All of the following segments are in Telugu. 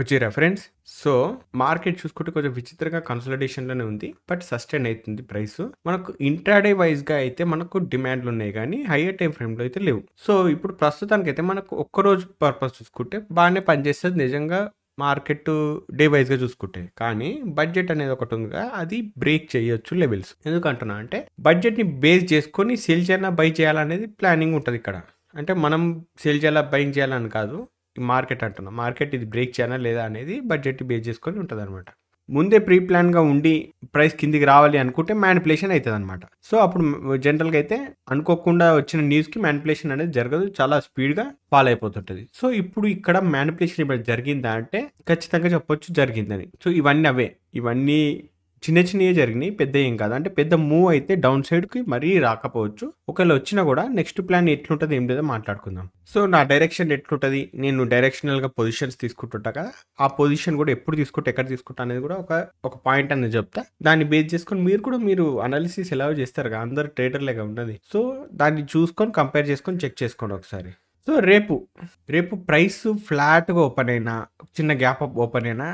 వచ్చి రెఫరెన్స్ సో మార్కెట్ చూసుకుంటే కొంచెం విచిత్రంగా లోనే ఉంది బట్ సస్టైన్ అవుతుంది ప్రైస్ మనకు ఇంట్రాడే వైజ్గా అయితే మనకు డిమాండ్లు ఉన్నాయి కానీ హయ్యర్ టైం ఫ్రేమ్లో అయితే లేవు సో ఇప్పుడు ప్రస్తుతానికి అయితే మనకు ఒక్కరోజు పర్పస్ చూసుకుంటే బాగానే పనిచేస్తుంది నిజంగా మార్కెట్ డే గా చూసుకుంటే కానీ బడ్జెట్ అనేది ఒకటి ఉందిగా అది బ్రేక్ చేయొచ్చు లెవెల్స్ ఎందుకంటున్నా అంటే బడ్జెట్ని బేస్ చేసుకొని సేల్ చేయాలా బై చేయాలనేది ప్లానింగ్ ఉంటుంది ఇక్కడ అంటే మనం సేల్ చేయాలా బైంగ్ చేయాలని కాదు మార్కెట్ అంటున్నాం మార్కెట్ ఇది బ్రేక్ చేయాలా లేదా అనేది బడ్జెట్ బేస్ చేసుకొని ఉంటుంది అనమాట ముందే ప్రీ ప్లాన్గా ఉండి ప్రైస్ కిందికి రావాలి అనుకుంటే మ్యానిపులేషన్ అవుతుంది అనమాట సో అప్పుడు జనరల్గా అయితే అనుకోకుండా వచ్చిన న్యూస్కి మ్యానిపులేషన్ అనేది జరగదు చాలా స్పీడ్గా ఫాలో అయిపోతుంటుంది సో ఇప్పుడు ఇక్కడ మ్యానిపులేషన్ ఇప్పుడు జరిగిందా అంటే ఖచ్చితంగా చెప్పొచ్చు జరిగిందని సో ఇవన్నీ అవే ఇవన్నీ చిన్న చిన్నవి జరిగినాయి పెద్ద ఏం కాదు అంటే పెద్ద మూవ్ అయితే డౌన్ సైడ్కి మరీ రాకపోవచ్చు ఒకవేళ వచ్చినా కూడా నెక్స్ట్ ప్లాన్ ఎట్లుంటుంది ఏం లేదో మాట్లాడుకుందాం సో నా డైరెక్షన్ ఎట్లుంటుంది నేను డైరెక్షనల్గా పొజిషన్స్ తీసుకుంటుంటా కదా ఆ పొజిషన్ కూడా ఎప్పుడు తీసుకుంటే ఎక్కడ తీసుకుంటా అనేది కూడా ఒక ఒక పాయింట్ అనేది చెప్తా దాన్ని బేస్ చేసుకొని మీరు కూడా మీరు అనాలిసిస్ ఎలా చేస్తారు కదా అందరు ట్రేడర్లేగా ఉన్నది సో దాన్ని చూసుకొని కంపేర్ చేసుకొని చెక్ చేసుకోండి ఒకసారి సో రేపు రేపు ప్రైస్ ఫ్లాట్గా ఓపెన్ అయినా చిన్న గ్యాప్ ఓపెన్ అయినా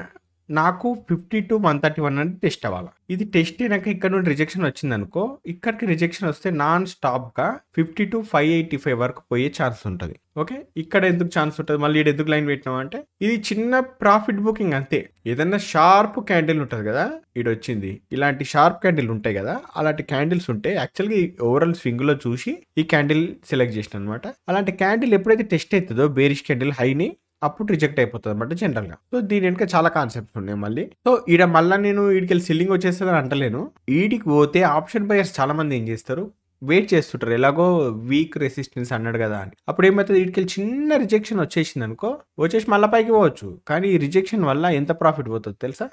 నాకు fifty two one thirty one అనేది టెస్ట్ అవ్వాలి ఇది టెస్ట్ అయినాక ఇక్కడ నుండి రిజెక్షన్ వచ్చింది అనుకో ఇక్కడికి రిజెక్షన్ వస్తే నాన్ స్టాప్గా fifty two five eighty five వరకు పోయే ఛాన్స్ ఉంటుంది ఓకే ఇక్కడ ఎందుకు ఛాన్స్ ఉంటుంది మళ్ళీ ఇది ఎందుకు లైన్ పెట్టినాం అంటే ఇది చిన్న ప్రాఫిట్ బుకింగ్ అంతే ఏదైనా షార్ప్ క్యాండిల్ ఉంటుంది కదా ఇటు వచ్చింది ఇలాంటి షార్ప్ క్యాండిల్ ఉంటాయి కదా అలాంటి క్యాండిల్స్ ఉంటే యాక్చువల్గా ఓవరాల్ స్వింగ్లో చూసి ఈ క్యాండిల్ సెలెక్ట్ చేసిన అనమాట అలాంటి క్యాండిల్ ఎప్పుడైతే టెస్ట్ అవుతుందో బేరిష్ క్యాండిల్ హైని అప్పుడు రిజెక్ట్ అయిపోతుంది అనమాట జనరల్గా సో దీని వెనుక చాలా కాన్సెప్ట్స్ ఉన్నాయి మళ్ళీ సో ఈడ మళ్ళీ నేను వీడికి సెల్లింగ్ అని అంటలేను వీడికి పోతే ఆప్షన్ బయర్స్ చాలా మంది ఏం చేస్తారు వెయిట్ చేస్తుంటారు ఎలాగో వీక్ రెసిస్టెన్స్ అన్నాడు కదా అని అప్పుడు ఏమవుతుంది వీటికి చిన్న రిజెక్షన్ వచ్చేసింది అనుకో వచ్చేసి మళ్ళీ పైకి పోవచ్చు కానీ ఈ రిజెక్షన్ వల్ల ఎంత ప్రాఫిట్ పోతుంది తెలుసా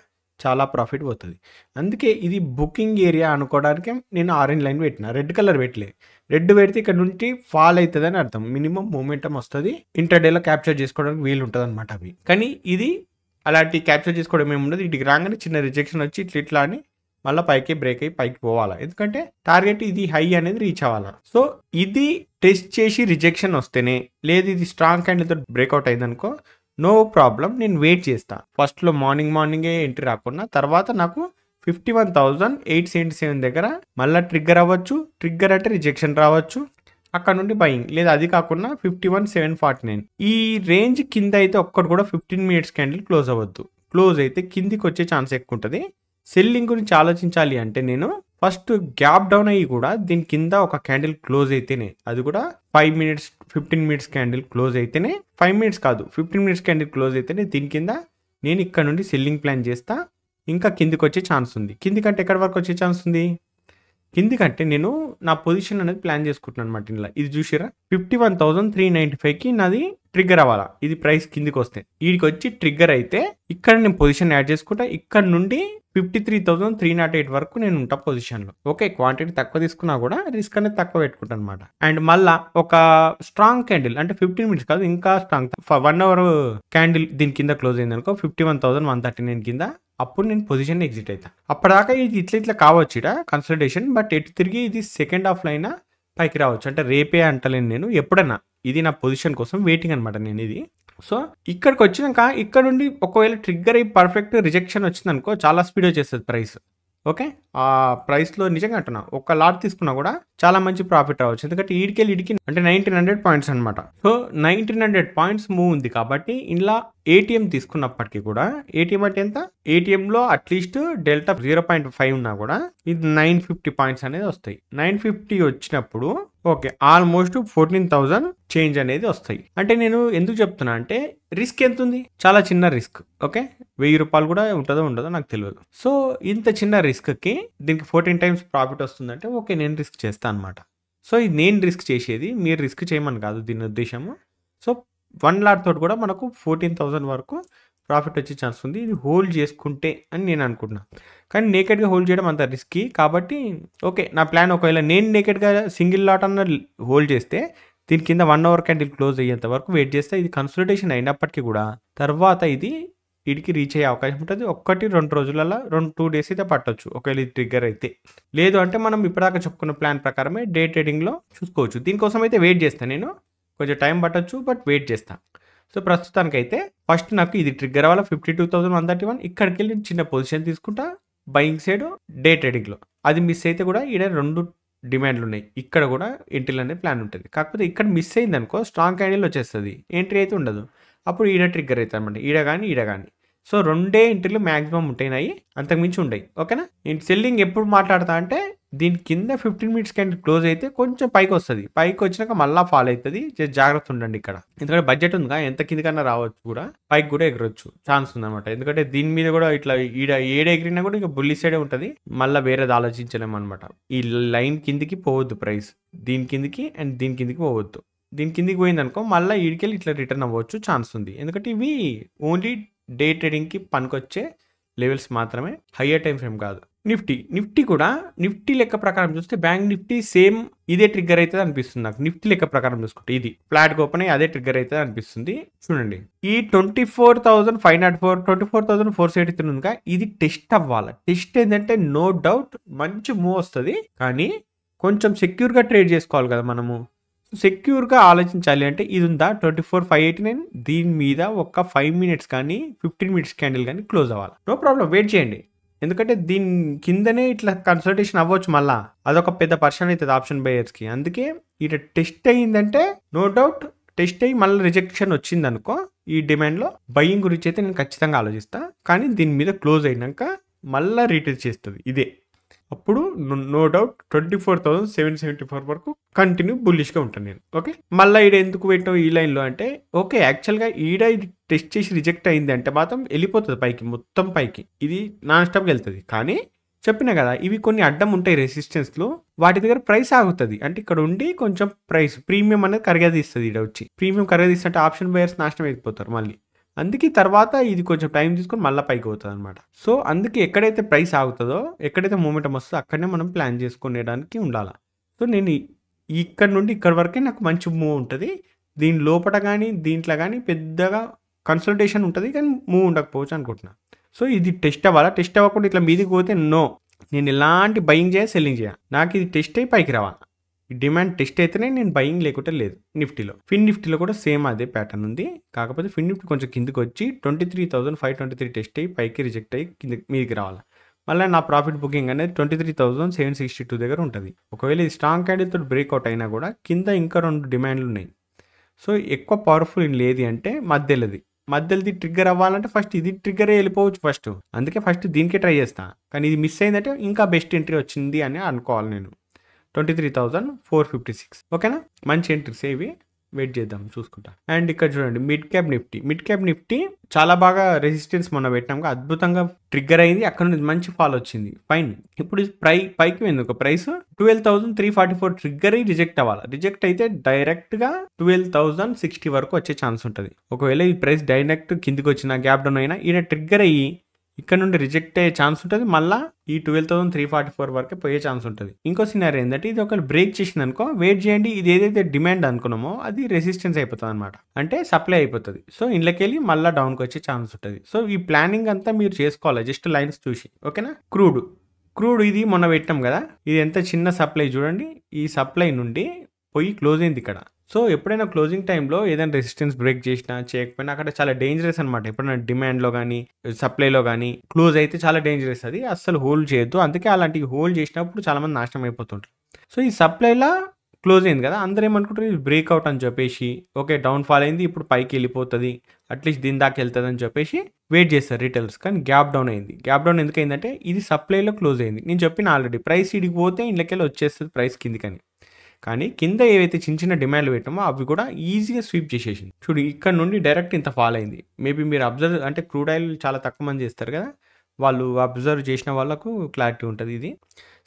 చాలా ప్రాఫిట్ పోతుంది అందుకే ఇది బుకింగ్ ఏరియా అనుకోవడానికి నేను ఆరెంజ్ లైన్ పెట్టిన రెడ్ కలర్ పెట్టలే రెడ్ పెడితే ఇక్కడ నుండి ఫాల్ అవుతుంది అని అర్థం మినిమం మూమెంటం వస్తుంది ఇంటర్డేలో క్యాప్చర్ చేసుకోవడానికి వీలు ఉంటుంది అనమాట అవి కానీ ఇది అలాంటి క్యాప్చర్ చేసుకోవడం ఏమి ఉండదు ఇటు రాగానే చిన్న రిజెక్షన్ వచ్చి ఇట్లా ఇట్లా అని మళ్ళీ పైకి బ్రేక్ అయ్యి పైకి పోవాలా ఎందుకంటే టార్గెట్ ఇది హై అనేది రీచ్ అవ్వాలా సో ఇది టెస్ట్ చేసి రిజెక్షన్ వస్తేనే లేదు ఇది స్ట్రాంగ్ క్యాండిల్తో బ్రేక్అవుట్ అయిందనుకో నో ప్రాబ్లం నేను వెయిట్ చేస్తాను ఫస్ట్లో మార్నింగ్ మార్నింగే ఎంట్రీ రాకుండా తర్వాత నాకు fifty one thousand eight seventy seven దగ్గర మళ్ళీ ట్రిగ్గర్ అవ్వచ్చు ట్రిగ్గర్ అంటే రిజెక్షన్ రావచ్చు అక్కడ నుండి బయింగ్ లేదా అది కాకుండా fifty one seven forty nine ఈ రేంజ్ కింద అయితే ఒక్కటి కూడా ఫిఫ్టీన్ మినిట్స్ క్యాండిల్ క్లోజ్ అవ్వద్దు క్లోజ్ అయితే కిందికి వచ్చే ఛాన్స్ ఎక్కువ ఉంటుంది సెల్లింగ్ గురించి ఆలోచించాలి అంటే నేను ఫస్ట్ గ్యాప్ డౌన్ అయ్యి కూడా దీని కింద ఒక క్యాండిల్ క్లోజ్ అయితేనే అది కూడా five minutes fifteen minutes candle close అయితేనే ఫైవ్ మినిట్స్ కాదు ఫిఫ్టీన్ మినిట్స్ క్యాండిల్ క్లోజ్ అయితేనే దీని కింద నేను ఇక్కడ నుండి సెల్లింగ్ ప్లాన్ చేస్తా ఇంకా కిందికి వచ్చే ఛాన్స్ ఉంది కిందికంటే ఎక్కడి వరకు వచ్చే ఛాన్స్ ఉంది కిందికంటే నేను నా పొజిషన్ అనేది ప్లాన్ చేసుకుంటున్నాను అనమాట ఇలా ఇది చూసిరా fifty one thousand three ninety ఫైవ్కి నాది ట్రిగ్గర్ అవ్వాలా ఇది ప్రైస్ కిందికి వస్తే వీడికి వచ్చి ట్రిగ్గర్ అయితే ఇక్కడ నేను పొజిషన్ యాడ్ చేసుకుంటా ఇక్కడ నుండి fifty three thousand three nought eight వరకు నేను ఉంటా పొజిషన్లో ఓకే క్వాంటిటీ తక్కువ తీసుకున్నా కూడా రిస్క్ అనేది తక్కువ పెట్టుకుంటాను అనమాట అండ్ మళ్ళా ఒక స్ట్రాంగ్ క్యాండిల్ అంటే ఫిఫ్టీన్ మినిట్స్ కాదు ఇంకా స్ట్రాంగ్ వన్ అవర్ క్యాండిల్ దీని కింద క్లోజ్ అయింది అనుకో fifty one thousand one thirty nine కింద అప్పుడు నేను పొజిషన్ ఎగ్జిట్ అవుతాను అప్పటిదాకా ఇది ఇట్లా ఇట్లా కావచ్చు ఇట కన్సల్టేషన్ బట్ ఎటు తిరిగి ఇది సెకండ్ హాఫ్ అయినా పైకి రావచ్చు అంటే రేపే అంటలేను నేను ఎప్పుడన్నా ఇది నా పొజిషన్ కోసం వెయిటింగ్ అనమాట నేను ఇది సో ఇక్కడికి వచ్చినాక ఇక్కడ నుండి ఒకవేళ ట్రిగ్గర్ అయ్యి పర్ఫెక్ట్ రిజెక్షన్ వచ్చిందనుకో చాలా స్పీడ్ వచ్చేస్తుంది ప్రైస్ ఓకే ఆ ప్రైస్లో నిజంగా అంటున్నా ఒక లాట్ తీసుకున్నా కూడా చాలా మంచి ప్రాఫిట్ రావచ్చు ఎందుకంటే ఈడికెళ్ళి ఇడికి అంటే నైన్టీన్ హండ్రెడ్ పాయింట్స్ అనమాట so nineteen hundred points move ఉంది కాబట్టి ఇలా ఏటీఎం తీసుకున్నప్పటికీ కూడా ఏటీఎం అంటే ఎంత ఏటీఎంలో at least delta zero point five ఉన్నా కూడా ఇది నైన్ ఫిఫ్టీ పాయింట్స్ అనేది వస్తాయి నైన్ ఫిఫ్టీ వచ్చినప్పుడు okay almost fourteen thousand change అనేది వస్తాయి అంటే నేను ఎందుకు చెప్తున్నా అంటే రిస్క్ ఎంత ఉంది చాలా చిన్న రిస్క్ ఓకే వెయ్యి రూపాయలు కూడా ఉంటుందో ఉండదో నాకు తెలియదు సో ఇంత చిన్న రిస్క్కి దీనికి ఫోర్టీన్ టైమ్స్ ప్రాఫిట్ వస్తుందంటే ఓకే నేను రిస్క్ చేస్తాను అనమాట సో ఇది నేను రిస్క్ చేసేది మీరు రిస్క్ చేయమని కాదు దీని ఉద్దేశము సో వన్ లాట్ తోటి కూడా మనకు ఫోర్టీన్ థౌజండ్ వరకు ప్రాఫిట్ వచ్చే ఛాన్స్ ఉంది ఇది హోల్డ్ చేసుకుంటే అని నేను అనుకుంటున్నా కానీ నేకెడ్గా హోల్డ్ చేయడం అంత రిస్కీ కాబట్టి ఓకే నా ప్లాన్ ఒకవేళ నేను నేకెడ్గా సింగిల్ లాట్ అన్న హోల్డ్ చేస్తే దీని కింద వన్ అవర్ క్యాండిల్ క్లోజ్ అయ్యేంత వరకు వెయిట్ చేస్తే ఇది కన్సల్టేషన్ అయినప్పటికీ కూడా తర్వాత ఇది ఇడికి రీచ్ అయ్యే అవకాశం ఉంటుంది ఒక్కటి రెండు రోజులలో రెండు టూ డేస్ అయితే పట్టవచ్చు ఒకవేళ ఇది ట్రిగ్గర్ అయితే లేదు అంటే మనం ఇప్పటిదాకా చెప్పుకున్న ప్లాన్ ప్రకారమే డే ట్రేడింగ్లో చూసుకోవచ్చు దీనికోసం అయితే వెయిట్ చేస్తాను నేను కొంచెం టైం పట్టవచ్చు బట్ వెయిట్ చేస్తాను సో ప్రస్తుతానికైతే ఫస్ట్ నాకు ఇది ట్రిగ్గర్ అవ్వాలి fifty two thousand one thirty one ఇక్కడికి వెళ్ళి చిన్న పొజిషన్ తీసుకుంటా బయింగ్ సైడ్ డే ట్రేడింగ్లో అది మిస్ అయితే కూడా ఈడ రెండు డిమాండ్లు ఉన్నాయి ఇక్కడ కూడా ఎంట్రీలు అనే ప్లాన్ ఉంటుంది కాకపోతే ఇక్కడ మిస్ అయింది అనుకో స్ట్రాంగ్ క్యాండిల్ వచ్చేస్తుంది ఎంట్రీ అయితే ఉండదు అప్పుడు ఈడ ట్రిగ్గర్ అవుతుంది అనమాట ఈడ కానీ ఈడ కానీ సో రెండే ఎంట్రీలు మ్యాక్సిమం ఉంటాయినాయి అంతకుమించి ఉండయి ఓకేనా నేను సెల్లింగ్ ఎప్పుడు మాట్లాడతా అంటే దీని కింద ఫిఫ్టీన్ మినిట్స్ కంటే క్లోజ్ అయితే కొంచెం పైకి వస్తుంది పైకి వచ్చినాక మళ్ళీ ఫాల్ అవుతుంది జాగ్రత్త ఉండండి ఇక్కడ ఎందుకంటే బడ్జెట్ ఉందిగా ఎంత కిందకన్నా రావచ్చు కూడా పైకి కూడా ఎగరొచ్చు ఛాన్స్ ఉందన్నమాట ఎందుకంటే దీని మీద కూడా ఇట్లా ఈడ ఏడ ఎగిరినా కూడా ఇంకా బుల్లి సైడే ఉంటుంది మళ్ళీ వేరేది ఆలోచించలేము అనమాట ఈ లైన్ కిందికి పోవద్దు ప్రైస్ దీని కిందికి అండ్ దీని కిందికి పోవద్దు దీని కిందికి పోయిందనుకో మళ్ళీ ఈడికెళ్ళి ఇట్లా రిటర్న్ అవ్వచ్చు ఛాన్స్ ఉంది ఎందుకంటే ఇవి ఓన్లీ డే ట్రేడింగ్కి పనికొచ్చే లెవెల్స్ మాత్రమే హయ్యర్ టైం ఫ్రేమ్ కాదు నిఫ్టీ నిఫ్టీ కూడా నిఫ్టీ లెక్క ప్రకారం చూస్తే బ్యాంక్ నిఫ్టీ సేమ్ ఇదే ట్రిగ్గర్ అవుతుంది అనిపిస్తుంది నాకు నిఫ్టీ లెక్క ప్రకారం చూసుకుంటే ఇది ఫ్లాట్ ఓపెన్ అయ్యి అదే ట్రిగ్గర్ అవుతుంది అనిపిస్తుంది చూడండి ఈ twenty four thousand five nought four twenty four thousand four seventy three ఉందిగా ఇది టెస్ట్ అవ్వాలి టెస్ట్ ఏంటంటే నో డౌట్ మంచి మూవ్ వస్తుంది కానీ కొంచెం సెక్యూర్గా ట్రేడ్ చేసుకోవాలి కదా మనము సెక్యూర్గా ఆలోచించాలి అంటే ఇది ఉందా twenty four five eighty nine దీని మీద ఒక ఫైవ్ మినిట్స్ కానీ ఫిఫ్టీన్ మినిట్స్ క్యాండిల్ కానీ క్లోజ్ అవ్వాలి నో ప్రాబ్లం వెయిట్ చేయండి ఎందుకంటే దీని కిందనే ఇట్లా కన్సల్టేషన్ అవ్వచ్చు మళ్ళా అదొక పెద్ద పర్సన్ అవుతుంది ఆప్షన్ బయర్స్కి అందుకే ఇటు టెస్ట్ అయ్యిందంటే నో డౌట్ టెస్ట్ అయ్యి మళ్ళీ రిజెక్షన్ వచ్చింది అనుకో ఈ డిమాండ్లో బయ్యింగ్ గురించి అయితే నేను ఖచ్చితంగా ఆలోచిస్తాను కానీ దీని మీద క్లోజ్ అయినాక మళ్ళీ రీటైల్ చేస్తుంది ఇదే అప్పుడు no doubt twenty four thousand seven seventy four వరకు కంటిన్యూ గా ఉంటాను నేను ఓకే మళ్ళీ ఈడ ఎందుకు పెట్టాం ఈ లైన్లో అంటే ఓకే యాక్చువల్గా ఈడ ఇది టెస్ట్ చేసి రిజెక్ట్ అయింది అంటే మాత్రం వెళ్ళిపోతుంది పైకి మొత్తం పైకి ఇది నాన్ స్టాప్కి వెళ్తుంది కానీ చెప్పిన కదా ఇవి కొన్ని అడ్డం ఉంటాయి రెసిస్టెన్స్లో వాటి దగ్గర ప్రైస్ ఆగుతుంది అంటే ఇక్కడ ఉండి కొంచెం ప్రైస్ ప్రీమియం అనేది తీస్తుంది ఇక్కడ వచ్చి ప్రీమియం కరగదీస్తుంటే ఆప్షన్ బయర్స్ నాశనం అయిపోతారు మళ్ళీ అందుకే తర్వాత ఇది కొంచెం టైం తీసుకొని మళ్ళీ పైకి అవుతుంది అనమాట సో అందుకే ఎక్కడైతే ప్రైస్ ఆగుతుందో ఎక్కడైతే మూమెంట్ వస్తుందో అక్కడనే మనం ప్లాన్ చేసుకునేడానికి ఉండాలి సో నేను ఇక్కడ నుండి ఇక్కడ వరకే నాకు మంచి మూవ్ ఉంటుంది దీని లోపల కానీ దీంట్లో కానీ పెద్దగా కన్సల్టేషన్ ఉంటుంది కానీ మూవ్ ఉండకపోవచ్చు అనుకుంటున్నా సో ఇది టెస్ట్ అవ్వాలా టెస్ట్ అవ్వకుండా ఇట్లా మీదికి పోతే నో నేను ఎలాంటి బయింగ్ చేయ సెల్లింగ్ చేయ నాకు ఇది టెస్ట్ అయి పైకి రావాలి డిమాండ్ టెస్ట్ అయితేనే నేను బయింగ్ లేకుంటే లేదు నిఫ్టీలో ఫిన్ నిఫ్టీలో కూడా సేమ్ అదే ప్యాటర్న్ ఉంది కాకపోతే ఫిన్ నిఫ్టీ కొంచెం కిందికి వచ్చి twenty three thousand five twenty three test అయ్యి పైకి రిజెక్ట్ అయ్యి కింద మీదకి రావాలి మళ్ళీ నా ప్రాఫిట్ బుకింగ్ అనేది twenty three thousand seven sixty two దగ్గర ఉంటుంది ఒకవేళ ఇది స్ట్రాంగ్ క్యాండిల్తో బ్రేక్అవుట్ అయినా కూడా కింద ఇంకా రెండు డిమాండ్లు ఉన్నాయి సో ఎక్కువ పవర్ఫుల్ లేది అంటే మధ్యలోది మధ్యలోది ట్రిగ్గర్ అవ్వాలంటే ఫస్ట్ ఇది ట్రిగ్గర్ వెళ్ళిపోవచ్చు ఫస్ట్ అందుకే ఫస్ట్ దీనికే ట్రై చేస్తాను కానీ ఇది మిస్ అయిందంటే ఇంకా బెస్ట్ ఎంట్రీ వచ్చింది అని అనుకోవాలి నేను twenty three thousand four fifty six ఓకేనా మంచి ఎంట్రీస్ ఏవి వెయిట్ చేద్దాం చూసుకుంటా అండ్ ఇక్కడ చూడండి mid cap Nifty mid cap Nifty చాలా బాగా రెసిస్టెన్స్ మొన్న పెట్టినాక అద్భుతంగా ట్రిగ్గర్ అయింది అక్కడ నుంచి మంచి ఫాల్ వచ్చింది ఫైన్ ఇప్పుడు ప్రై పైకి పోయింది ఒక price twelve thousand three forty four trigger reject అవ్వాలి రిజెక్ట్ అయితే డైరెక్ట్గా ట్వెల్వ్ థౌసండ్ సిక్స్టీ వరకు వచ్చే ఛాన్స్ ఉంటుంది ఒకవేళ ఈ ప్రైస్ డైరెక్ట్ కిందికి వచ్చిన గ్యాప్ డౌన్ అయినా ఈయన ట్రిగ్గర్ అయ్యి ఇక్కడ నుండి రిజెక్ట్ అయ్యే ఛాన్స్ ఉంటుంది మళ్ళీ ఈ twelve thousand three forty four వరకు పోయే ఛాన్స్ ఉంటుంది ఇంకో సినారీ ఏంటంటే ఇది ఒకవేళ బ్రేక్ చేసింది అనుకో వెయిట్ చేయండి ఇది ఏదైతే డిమాండ్ అనుకున్నామో అది రెసిస్టెన్స్ అయిపోతుంది అనమాట అంటే సప్లై అయిపోతుంది సో వెళ్ళి మళ్ళీ డౌన్కి వచ్చే ఛాన్స్ ఉంటుంది సో ఈ ప్లానింగ్ అంతా మీరు చేసుకోవాలి జస్ట్ లైన్స్ చూసి ఓకేనా క్రూడ్ క్రూడ్ ఇది మొన్న పెట్టాం కదా ఇది ఎంత చిన్న సప్లై చూడండి ఈ సప్లై నుండి పోయి క్లోజ్ అయింది ఇక్కడ సో ఎప్పుడైనా క్లోజింగ్ టైంలో ఏదైనా రెసిస్టెన్స్ బ్రేక్ చేసినా చేయకపోయినా అక్కడ చాలా డేంజరస్ అనమాట ఎప్పుడైనా డిమాండ్లో కానీ సప్లైలో కానీ క్లోజ్ అయితే చాలా డేంజరస్ అది అస్సలు హోల్డ్ చేయొద్దు అందుకే అలాంటివి హోల్డ్ చేసినప్పుడు చాలామంది నాశనం అయిపోతుంటారు సో ఈ సప్లైలా క్లోజ్ అయింది కదా అందరూ ఏమనుకుంటారు ఇది బ్రేక్అవుట్ అని చెప్పేసి ఓకే డౌన్ఫాల్ అయింది ఇప్పుడు పైకి వెళ్ళిపోతుంది అట్లీస్ట్ దీని దాకా వెళ్తుంది అని చెప్పేసి వెయిట్ చేస్తారు రిటైల్స్ కానీ గ్యాప్ డౌన్ అయింది గ్యాప్ డౌన్ ఎందుకైందంటే ఇది సప్లైలో క్లోజ్ అయింది నేను చెప్పిన ఆల్రెడీ ప్రైస్ ఇడికి పోతే ఇండ్లకెళ్ళి వచ్చేస్తుంది ప్రైస్ కింది కానీ కానీ కింద ఏవైతే చిన్న చిన్న డిమాండ్లు పెట్టామో అవి కూడా ఈజీగా స్వీప్ చేసేసింది చూడు ఇక్కడ నుండి డైరెక్ట్ ఇంత ఫాల్ అయింది మేబీ మీరు అబ్జర్వ్ అంటే క్రూడ్ ఆయిల్ చాలా తక్కువ మంది చేస్తారు కదా వాళ్ళు అబ్జర్వ్ చేసిన వాళ్ళకు క్లారిటీ ఉంటుంది ఇది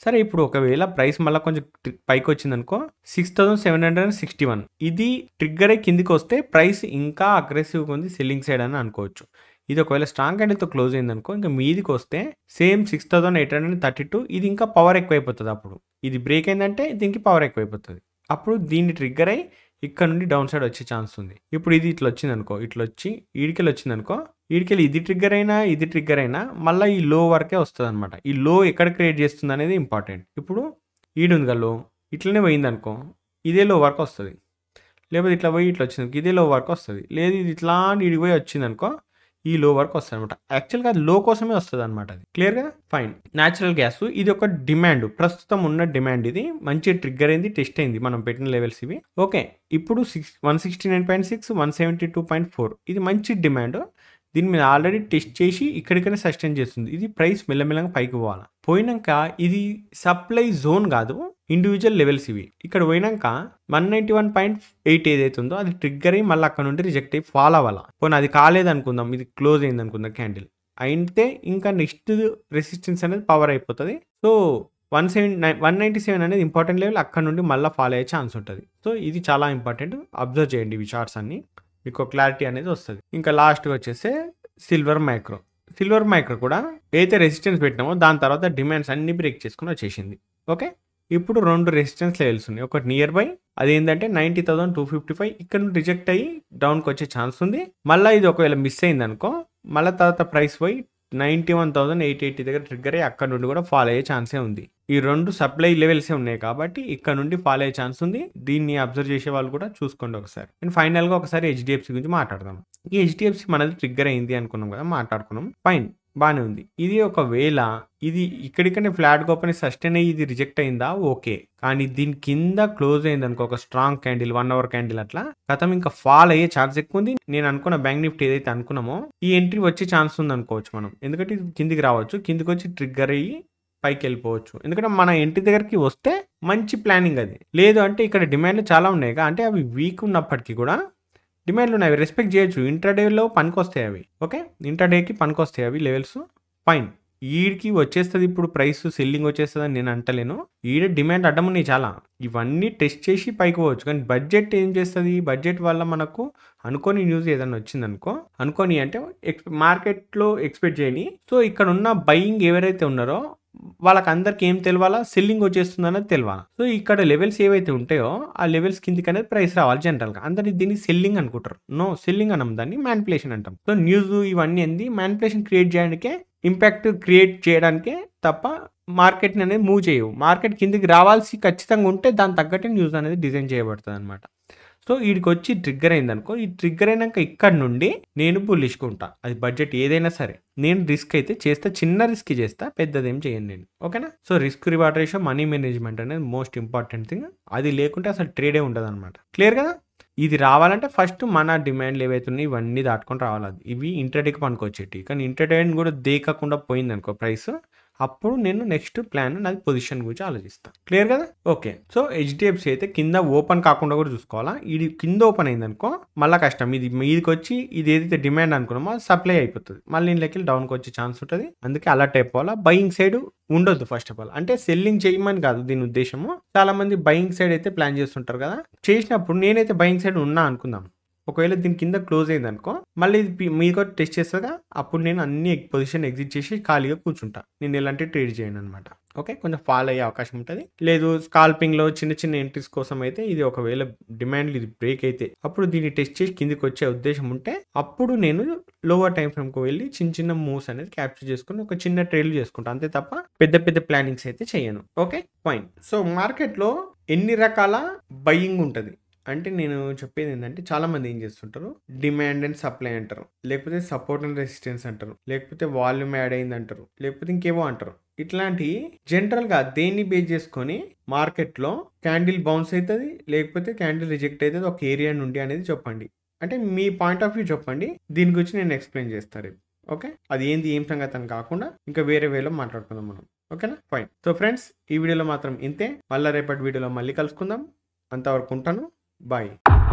సరే ఇప్పుడు ఒకవేళ ప్రైస్ మళ్ళీ కొంచెం పైకి వచ్చిందనుకో six thousand seven hundred and sixty one ఇది ట్రిగ్గరే కిందికి వస్తే ప్రైస్ ఇంకా అగ్రెసివ్గా ఉంది సెల్లింగ్ సైడ్ అని అనుకోవచ్చు ఇది ఒకవేళ స్ట్రాంగ్ క్యాండిల్తో క్లోజ్ అనుకో ఇంకా మీదికి వస్తే same six thousand eight hundred thirty two ఇది ఇంకా పవర్ ఎక్కువైపోతుంది అప్పుడు ఇది బ్రేక్ అయిందంటే దీనికి పవర్ ఎక్కువైపోతుంది అప్పుడు దీన్ని ట్రిగ్గర్ అయ్యి ఇక్కడ నుండి డౌన్ సైడ్ వచ్చే ఛాన్స్ ఉంది ఇప్పుడు ఇది ఇట్లా వచ్చింది అనుకో ఇట్లా వచ్చి ఈడికెళ్ళి వచ్చింది అనుకో ఈడికెళ్ళి ఇది ట్రిగ్గర్ అయినా ఇది ట్రిగ్గర్ అయినా మళ్ళీ ఈ లో వరకే వస్తుంది అనమాట ఈ లో ఎక్కడ క్రియేట్ చేస్తుంది అనేది ఇంపార్టెంట్ ఇప్పుడు ఈడుంది కదా లో ఇట్లనే పోయింది అనుకో ఇదే లో వరకు వస్తుంది లేకపోతే ఇట్లా పోయి ఇట్లా వచ్చింది ఇదే లో వరకు వస్తుంది లేదు ఇది ఇట్లా ఈడికి పోయి వచ్చింది అనుకో ఈ లో వరకు వస్తుంది అనమాట యాక్చువల్గా అది లో కోసమే వస్తుంది అనమాట అది క్లియర్గా ఫైన్ న్యాచురల్ గ్యాస్ ఇది ఒక డిమాండ్ ప్రస్తుతం ఉన్న డిమాండ్ ఇది మంచి ట్రిగ్గర్ అయింది టెస్ట్ అయింది మనం పెట్టిన లెవెల్స్ ఇవి ఓకే ఇప్పుడు six one sixty nine point six one seventy two point four ఇది మంచి డిమాండ్ దీన్ని మీరు ఆల్రెడీ టెస్ట్ చేసి ఇక్కడికైనా సస్టైన్ చేస్తుంది ఇది ప్రైస్ మెల్లమెల్లగా పైకి పోవాలి పోయినాక ఇది సప్లై జోన్ కాదు ఇండివిజువల్ లెవెల్స్ ఇవి ఇక్కడ పోయినాక one ninety one point eight ఏదైతే ఉందో అది ట్రిగ్గర్ అయ్యి మళ్ళీ అక్కడ నుండి రిజెక్ట్ అయ్యి ఫాలో అవ్వాలి పోనీ అది కాలేదు అనుకుందాం ఇది క్లోజ్ అయింది అనుకుందాం క్యాండిల్ అయితే ఇంకా నెక్స్ట్ రెసిస్టెన్స్ అనేది పవర్ అయిపోతుంది so one seven one ninety seven అనేది ఇంపార్టెంట్ లెవెల్ అక్కడ నుండి మళ్ళీ ఫాలో అయ్యే ఛాన్స్ ఉంటుంది సో ఇది చాలా ఇంపార్టెంట్ అబ్జర్వ్ చేయండి ఈ చార్ట్స్ అన్ని మీకు క్లారిటీ అనేది వస్తుంది ఇంకా లాస్ట్ వచ్చేసి సిల్వర్ మైక్రో సిల్వర్ మైక్రో కూడా ఏదైతే రెసిస్టెన్స్ పెట్టినామో దాని తర్వాత డిమాండ్స్ అన్ని బ్రేక్ చేసుకుని వచ్చేసింది ఓకే ఇప్పుడు రెండు రెసిస్టెన్స్ లెవెల్స్ ఉన్నాయి ఒకటి నియర్ బై అది ఏంటంటే ninety thousand two fifty five ఇక్కడ నుండి రిజెక్ట్ అయ్యి డౌన్కి వచ్చే ఛాన్స్ ఉంది మళ్ళీ ఇది ఒకవేళ మిస్ అయింది అనుకో మళ్ళీ తర్వాత ప్రైస్ పోయి ninety one thousand eight eighty దగ్గర ట్రిగ్గర్ అయ్యి అక్కడ నుండి కూడా ఫాలో అయ్యే ఛాన్సే ఉంది ఈ రెండు సప్లై లెవెల్సే ఉన్నాయి కాబట్టి ఇక్కడ నుండి ఫాల్ అయ్యే ఛాన్స్ ఉంది దీన్ని అబ్జర్వ్ చేసే వాళ్ళు కూడా చూసుకోండి ఒకసారి అండ్ ఫైనల్గా ఒకసారి హెచ్డిఎఫ్సి గురించి మాట్లాడదాం ఈ హెచ్డిఎఫ్సి మనది ట్రిగ్గర్ అయింది అనుకున్నాం కదా మాట్లాడుకున్నాం ఫైన్ బాగానే ఉంది ఇది ఒకవేళ ఇది ఇక్కడికనే ఫ్లాట్ ఓపెన్ సస్టైన్ అయ్యి ఇది రిజెక్ట్ అయిందా ఓకే కానీ దీని కింద క్లోజ్ అయింది అనుకో ఒక strong candle one hour candle అట్లా గతం ఇంకా ఫాల్ అయ్యే ఛాన్స్ ఎక్కువ ఉంది నేను అనుకున్న బ్యాంక్ నిఫ్టీ ఏదైతే అనుకున్నామో ఈ ఎంట్రీ వచ్చే ఛాన్స్ ఉంది అనుకోవచ్చు మనం ఎందుకంటే ఇది కిందికి రావచ్చు కిందికి వచ్చి ట్రిగ్గర్ అయ్యి పైకి వెళ్ళిపోవచ్చు ఎందుకంటే మన ఇంటి దగ్గరికి వస్తే మంచి ప్లానింగ్ అది లేదు అంటే ఇక్కడ డిమాండ్లు చాలా ఉన్నాయి అంటే అవి వీక్ ఉన్నప్పటికీ కూడా డిమాండ్లు ఉన్నాయి అవి రెస్పెక్ట్ చేయొచ్చు ఇంటర్డేలో పనికొస్తాయి అవి ఓకే ఇంటర్డేకి పనికొస్తాయి అవి లెవెల్స్ ఫైన్ ఈడికి వచ్చేస్తుంది ఇప్పుడు ప్రైస్ సెల్లింగ్ వచ్చేస్తుంది అని నేను అంటలేను ఈడ డిమాండ్ ఉన్నాయి చాలా ఇవన్నీ టెస్ట్ చేసి పైకి పోవచ్చు కానీ బడ్జెట్ ఏం చేస్తుంది బడ్జెట్ వల్ల మనకు అనుకోని న్యూస్ ఏదైనా వచ్చిందనుకో అనుకోని అంటే ఎక్స్ మార్కెట్లో ఎక్స్పెక్ట్ చేయని సో ఇక్కడ ఉన్న బయింగ్ ఎవరైతే ఉన్నారో వాళ్ళకందరికి ఏం తెలియాలా సెల్లింగ్ వచ్చేస్తుంది అనేది తెలియాలి సో ఇక్కడ లెవెల్స్ ఏవైతే ఉంటాయో ఆ లెవెల్స్ కిందికి అనేది ప్రైస్ రావాలి జనరల్గా అందరి దీన్ని సెల్లింగ్ అనుకుంటారు నో సెల్లింగ్ అనం దాన్ని మ్యానిపులేషన్ అంటాం సో న్యూస్ ఇవన్నీ ఏంది మ్యానిపులేషన్ క్రియేట్ చేయడానికే ఇంపాక్ట్ క్రియేట్ చేయడానికే తప్ప మార్కెట్ని అనేది మూవ్ చేయవు మార్కెట్ కిందికి రావాల్సి ఖచ్చితంగా ఉంటే దాని తగ్గట్టే న్యూస్ అనేది డిజైన్ చేయబడుతుంది అనమాట సో వీడికి వచ్చి ట్రిగ్గర్ అయిందనుకో ఈ ట్రిగ్గర్ అయినాక ఇక్కడ నుండి నేను బుల్లిష్గా అది బడ్జెట్ ఏదైనా సరే నేను రిస్క్ అయితే చేస్తా చిన్న రిస్క్ చేస్తా పెద్దదేం చేయండి నేను ఓకేనా so risk reward ratio money management అనేది మోస్ట్ ఇంపార్టెంట్ థింగ్ అది లేకుంటే అసలు ట్రేడే ఉండదు అనమాట క్లియర్ కదా ఇది రావాలంటే ఫస్ట్ మన డిమాండ్లు ఏవైతే ఉన్నాయి ఇవన్నీ దాటుకొని రావాలి ఇవి ఇంటర్డేకి పనికొచ్చేటి కానీ ఇంటర్డేట్ కూడా దేకకుండా పోయిందనుకో ప్రైస్ అప్పుడు నేను నెక్స్ట్ ప్లాన్ నాది పొజిషన్ గురించి ఆలోచిస్తాను క్లియర్ కదా ఓకే సో హెచ్డిఎఫ్సి అయితే కింద ఓపెన్ కాకుండా కూడా చూసుకోవాలా ఇది కింద ఓపెన్ అయిందనుకో మళ్ళీ కష్టం ఇది మీదికి వచ్చి ఇది ఏదైతే డిమాండ్ అనుకున్నామో సప్లై అయిపోతుంది మళ్ళీ ఇళ్ళకి డౌన్కి వచ్చే ఛాన్స్ ఉంటుంది అందుకే అలర్ట్ అయిపోవాలా బయింగ్ సైడ్ ఉండొద్దు ఫస్ట్ ఆఫ్ ఆల్ అంటే సెల్లింగ్ చేయమని కాదు దీని ఉద్దేశము చాలా మంది బయింగ్ సైడ్ అయితే ప్లాన్ చేస్తుంటారు కదా చేసినప్పుడు నేనైతే బయింగ్ సైడ్ ఉన్నా అనుకుందాం ఒకవేళ దీని కింద క్లోజ్ అయింది అనుకో మళ్ళీ ఇది మీకు టెస్ట్ చేస్తుందా అప్పుడు నేను అన్ని పొజిషన్ ఎగ్జిట్ చేసి ఖాళీగా కూర్చుంటా నేను ఇలాంటి ట్రేడ్ చేయను అనమాట ఓకే కొంచెం ఫాల్ అయ్యే అవకాశం ఉంటుంది లేదు స్కాల్పింగ్లో చిన్న చిన్న ఎంట్రీస్ కోసం అయితే ఇది ఒకవేళ డిమాండ్ ఇది బ్రేక్ అయితే అప్పుడు దీన్ని టెస్ట్ చేసి కిందికి వచ్చే ఉద్దేశం ఉంటే అప్పుడు నేను లోవర్ టైం కు వెళ్ళి చిన్న చిన్న మూవ్స్ అనేది క్యాప్చర్ చేసుకుని ఒక చిన్న ట్రేడ్ చేసుకుంటాను అంతే తప్ప పెద్ద పెద్ద ప్లానింగ్స్ అయితే చేయను ఓకే ఫైన్ సో మార్కెట్లో ఎన్ని రకాల బయ్యింగ్ ఉంటుంది అంటే నేను చెప్పేది ఏంటంటే చాలా మంది ఏం చేస్తుంటారు డిమాండ్ అండ్ సప్లై అంటారు లేకపోతే సపోర్ట్ అండ్ రెసిస్టెన్స్ అంటారు లేకపోతే వాల్యూమ్ యాడ్ అయింది అంటారు లేకపోతే ఇంకేవో అంటారు ఇట్లాంటి జనరల్గా దేన్ని బేస్ చేసుకొని మార్కెట్లో క్యాండిల్ బౌన్స్ అవుతుంది లేకపోతే క్యాండిల్ రిజెక్ట్ అవుతుంది ఒక ఏరియా నుండి అనేది చెప్పండి అంటే మీ పాయింట్ ఆఫ్ వ్యూ చెప్పండి దీని గురించి నేను ఎక్స్ప్లెయిన్ చేస్తాను ఓకే అది ఏంది ఏం సంగతి అని కాకుండా ఇంకా వేరే వేలో మాట్లాడుకుందాం మనం ఓకేనా ఫైన్ సో ఫ్రెండ్స్ ఈ వీడియోలో మాత్రం ఇంతే మళ్ళీ రేపటి వీడియోలో మళ్ళీ కలుసుకుందాం అంతవరకు ఉంటాను Bye.